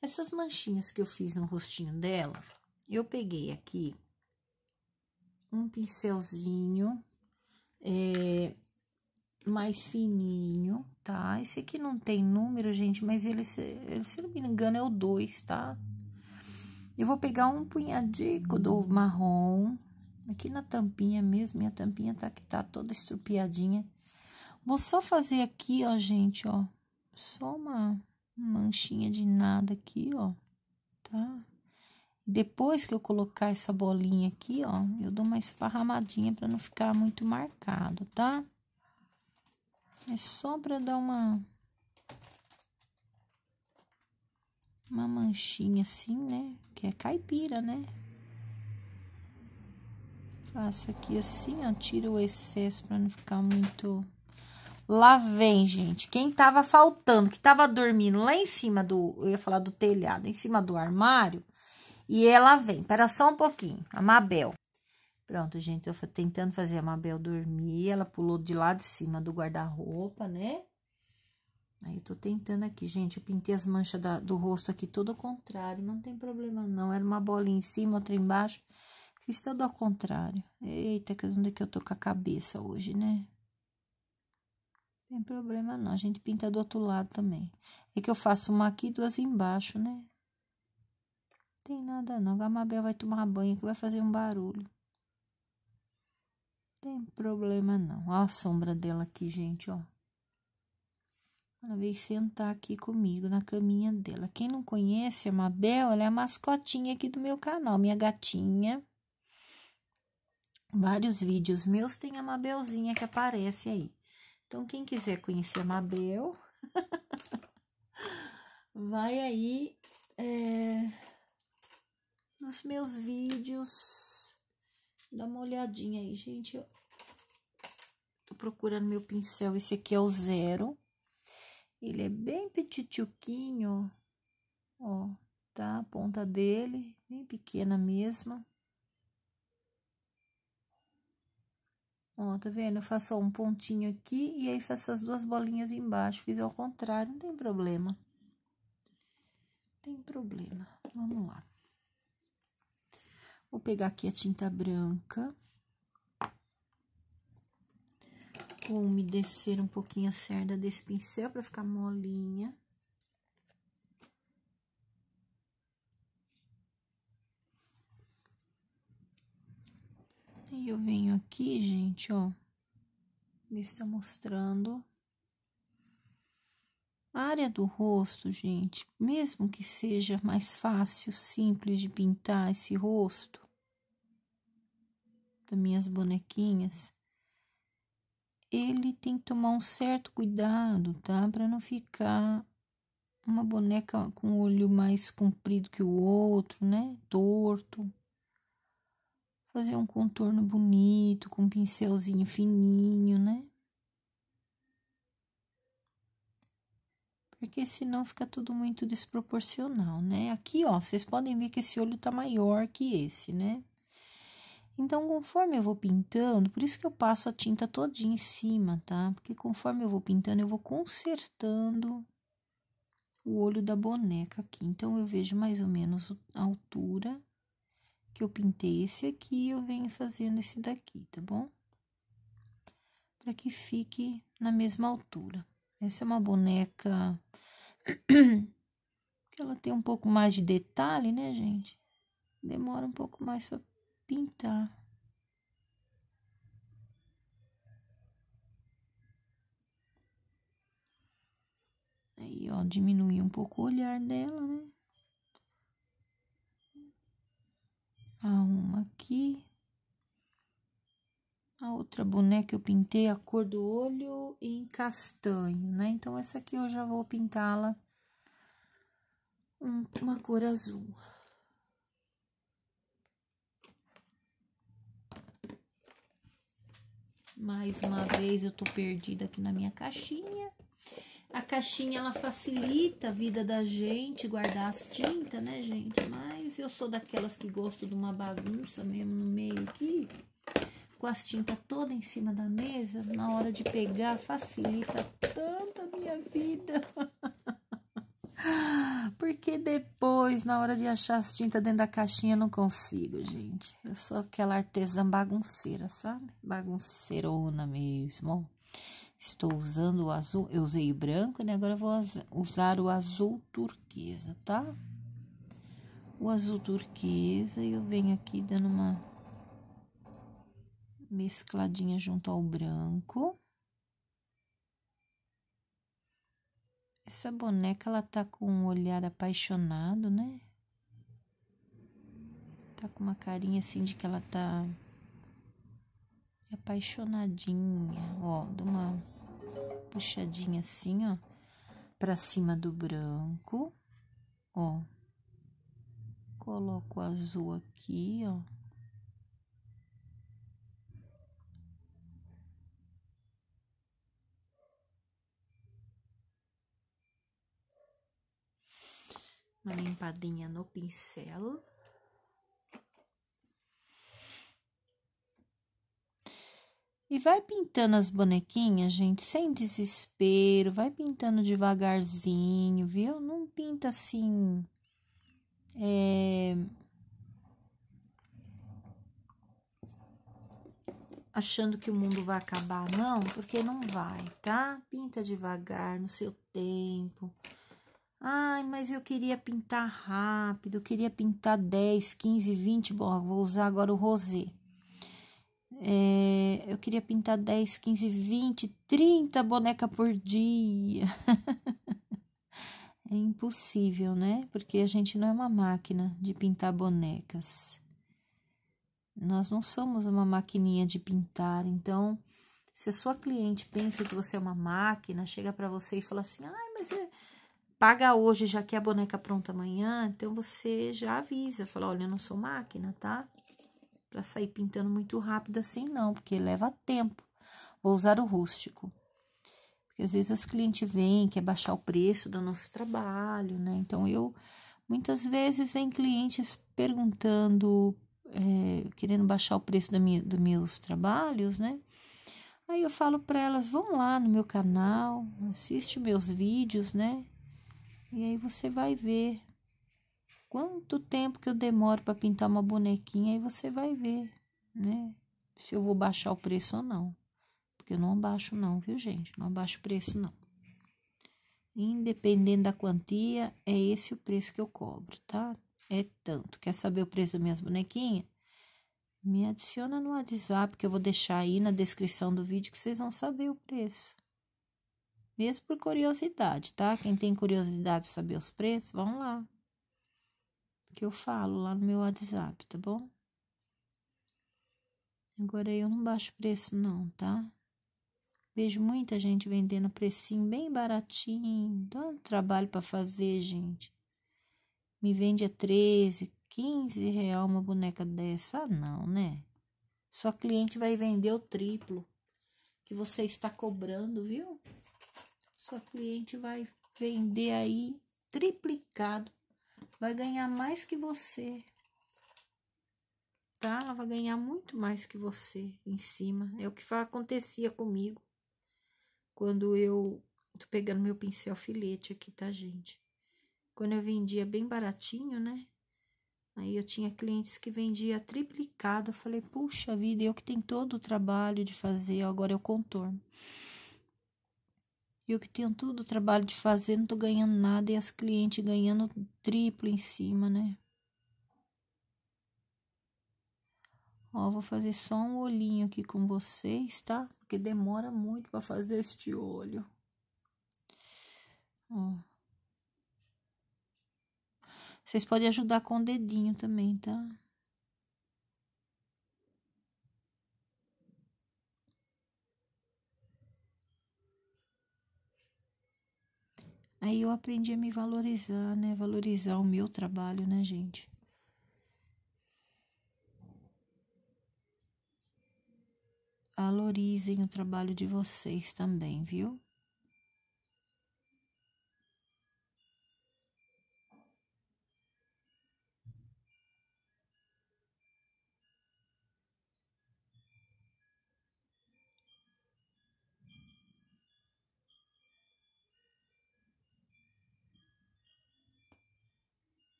Essas manchinhas que eu fiz no rostinho dela, eu peguei aqui um pincelzinho é, mais fininho, tá? Esse aqui não tem número, gente, mas ele, se, se não me engano, é o 2, tá? Eu vou pegar um punhadico do marrom, aqui na tampinha mesmo, minha tampinha tá que tá toda estrupiadinha. Vou só fazer aqui, ó, gente, ó, só uma manchinha de nada aqui, ó, tá? Depois que eu colocar essa bolinha aqui, ó, eu dou uma esparramadinha para não ficar muito marcado, tá? É só para dar uma uma manchinha assim, né? Que é caipira, né? Faço aqui assim, ó, tiro o excesso para não ficar muito... Lá vem, gente, quem tava faltando, que tava dormindo lá em cima do... Eu ia falar do telhado, em cima do armário. E ela é vem, pera só um pouquinho, a Mabel. Pronto, gente, eu tentando fazer a Mabel dormir, ela pulou de lá de cima do guarda-roupa, né? Aí eu tô tentando aqui, gente, eu pintei as manchas da, do rosto aqui todo ao contrário, mas não tem problema não, era uma bolinha em cima, outra embaixo. Fiz tudo ao contrário. Eita, que onde é que eu tô com a cabeça hoje, né? Não tem problema não, a gente pinta do outro lado também. É que eu faço uma aqui e duas embaixo, né? Não tem nada não, A Mabel vai tomar banho que vai fazer um barulho. Não tem problema não. Olha a sombra dela aqui, gente, ó. Ela veio sentar aqui comigo na caminha dela. Quem não conhece a Mabel, ela é a mascotinha aqui do meu canal, minha gatinha. Vários vídeos meus tem a Mabelzinha que aparece aí. Então, quem quiser conhecer a Mabel, vai aí é, nos meus vídeos, dá uma olhadinha aí, gente. Eu tô procurando meu pincel, esse aqui é o zero. Ele é bem petitioquinho, ó, tá? A ponta dele, bem pequena mesmo. Ó, tá vendo? Eu faço um pontinho aqui e aí faço as duas bolinhas embaixo. Fiz ao contrário, não tem problema. Não tem problema. Vamos lá. Vou pegar aqui a tinta branca. Vou umedecer um pouquinho a cerda desse pincel para ficar molinha. Aí eu venho aqui, gente, ó. Ele está mostrando a área do rosto, gente, mesmo que seja mais fácil, simples de pintar esse rosto das minhas bonequinhas, ele tem que tomar um certo cuidado, tá? Para não ficar uma boneca com o olho mais comprido que o outro, né? Torto fazer um contorno bonito com um pincelzinho fininho, né? Porque senão fica tudo muito desproporcional, né? Aqui, ó, vocês podem ver que esse olho tá maior que esse, né? Então, conforme eu vou pintando, por isso que eu passo a tinta todinha em cima, tá? Porque conforme eu vou pintando, eu vou consertando o olho da boneca aqui. Então, eu vejo mais ou menos a altura que eu pintei esse aqui, eu venho fazendo esse daqui, tá bom? Para que fique na mesma altura. Essa é uma boneca que ela tem um pouco mais de detalhe, né, gente? Demora um pouco mais para pintar. Aí, ó, diminui um pouco o olhar dela, né? a uma aqui. A outra boneca eu pintei a cor do olho em castanho, né? Então, essa aqui eu já vou pintá-la uma cor azul. Mais uma vez eu tô perdida aqui na minha caixinha. A caixinha ela facilita a vida da gente guardar as tintas, né, gente? Mas eu sou daquelas que gosto de uma bagunça mesmo no meio aqui, com as tintas toda em cima da mesa, na hora de pegar facilita tanto a minha vida. Porque depois, na hora de achar as tintas dentro da caixinha, eu não consigo, gente. Eu sou aquela artesã bagunceira, sabe? Bagunceirona mesmo. Estou usando o azul, eu usei branco, né? Agora vou usar o azul turquesa, tá? O azul turquesa e eu venho aqui dando uma mescladinha junto ao branco. Essa boneca, ela tá com um olhar apaixonado, né? Tá com uma carinha assim de que ela tá apaixonadinha, ó, de uma puxadinha assim, ó, para cima do branco, ó. Coloco o azul aqui, ó. Uma limpadinha no pincel. E vai pintando as bonequinhas, gente, sem desespero, vai pintando devagarzinho, viu? Não pinta assim. É... Achando que o mundo vai acabar, não, porque não vai, tá? Pinta devagar, no seu tempo. Ai, mas eu queria pintar rápido, eu queria pintar 10, 15, 20. Bom, vou usar agora o rosé. É, eu queria pintar 10, 15, 20, 30 boneca por dia. é impossível, né? Porque a gente não é uma máquina de pintar bonecas. Nós não somos uma maquininha de pintar. Então, se a sua cliente pensa que você é uma máquina, chega para você e fala assim: ai, mas você é, paga hoje, já que a boneca é pronta amanhã, então você já avisa, fala, olha, eu não sou máquina, tá? para sair pintando muito rápido assim não, porque leva tempo. Vou usar o rústico. Porque às vezes as clientes vêm, quer baixar o preço do nosso trabalho, né? Então eu muitas vezes vem clientes perguntando, é, querendo baixar o preço do minha, dos meus trabalhos, né? Aí eu falo para elas, vão lá no meu canal, assiste meus vídeos, né? E aí você vai ver Quanto tempo que eu demoro para pintar uma bonequinha? Aí você vai ver, né? Se eu vou baixar o preço ou não. Porque eu não baixo, não, viu, gente? Não baixo o preço, não. Independente da quantia, é esse o preço que eu cobro, tá? É tanto. Quer saber o preço das minhas bonequinhas? Me adiciona no WhatsApp que eu vou deixar aí na descrição do vídeo que vocês vão saber o preço. Mesmo por curiosidade, tá? Quem tem curiosidade de saber os preços, vão lá que eu falo lá no meu WhatsApp, tá bom? Agora eu não baixo preço não, tá? Vejo muita gente vendendo precinho bem baratinho, dando trabalho para fazer, gente. Me vende a 13, 15 real uma boneca dessa, ah, não, né? Sua cliente vai vender o triplo que você está cobrando, viu? Sua cliente vai vender aí triplicado vai ganhar mais que você. Tá? Ela vai ganhar muito mais que você em cima. É o que acontecia comigo quando eu tô pegando meu pincel filete aqui, tá, gente? Quando eu vendia bem baratinho, né? Aí eu tinha clientes que vendia triplicado. Eu falei, puxa vida, eu que tenho todo o trabalho de fazer, agora eu contorno. Eu que tenho tudo o trabalho de fazer, não tô ganhando nada e as clientes ganhando triplo em cima, né? Ó, vou fazer só um olhinho aqui com vocês, tá? Porque demora muito para fazer este olho. Ó. Vocês podem ajudar com o dedinho também, tá? Aí eu aprendi a me valorizar, né? Valorizar o meu trabalho, né, gente? Valorizem o trabalho de vocês também, viu?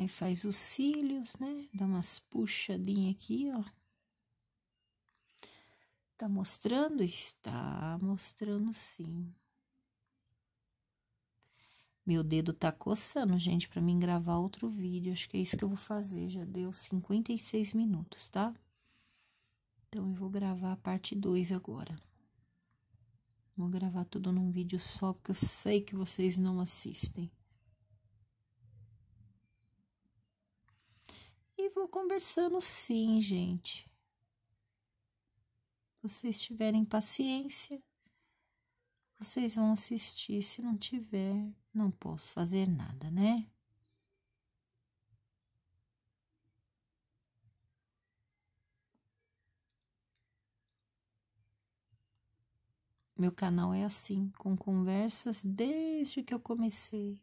Aí faz os cílios, né? Dá umas puxadinhas aqui, ó. Tá mostrando? Está mostrando sim. Meu dedo tá coçando, gente, para mim gravar outro vídeo. Acho que é isso que eu vou fazer. Já deu 56 minutos, tá? Então, eu vou gravar a parte 2 agora. Vou gravar tudo num vídeo só, porque eu sei que vocês não assistem. mesmo conversando sim, gente. Vocês tiverem paciência, vocês vão assistir. Se não tiver, não posso fazer nada, né? Meu canal é assim, com conversas desde que eu comecei.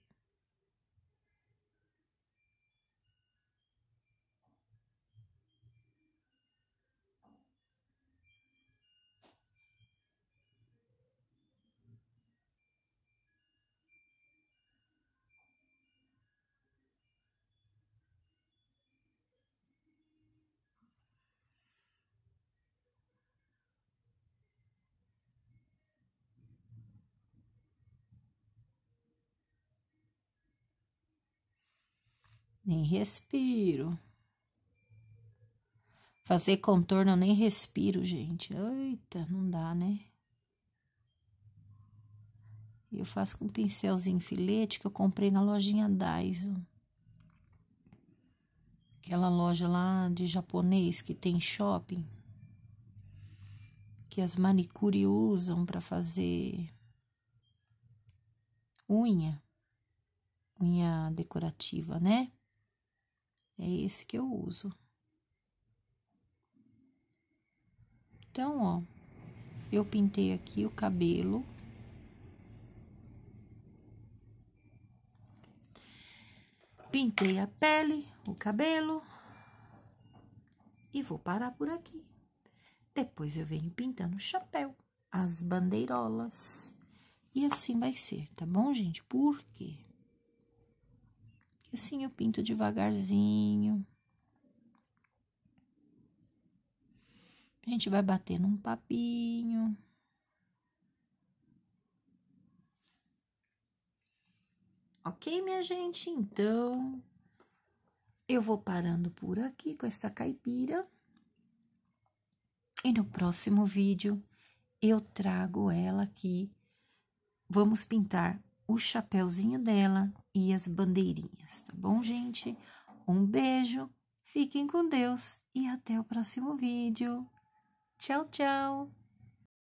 nem respiro. Fazer contorno eu nem respiro, gente. Eita, não dá, né? Eu faço com um pincelzinho filete que eu comprei na lojinha Daiso. Aquela loja lá de japonês que tem shopping. Que as manicure usam para fazer unha. Unha decorativa, né? É esse que eu uso. Então, ó, eu pintei aqui o cabelo. Pintei a pele, o cabelo. E vou parar por aqui. Depois eu venho pintando o chapéu, as bandeirolas. E assim vai ser, tá bom, gente? Por quê? E assim eu pinto devagarzinho. A gente vai batendo um papinho. Ok, minha gente? Então, eu vou parando por aqui com essa caipira. E no próximo vídeo, eu trago ela aqui. Vamos pintar o chapéuzinho dela e as bandeirinhas, tá bom, gente? Um beijo, fiquem com Deus e até o próximo vídeo. Tchau, tchau!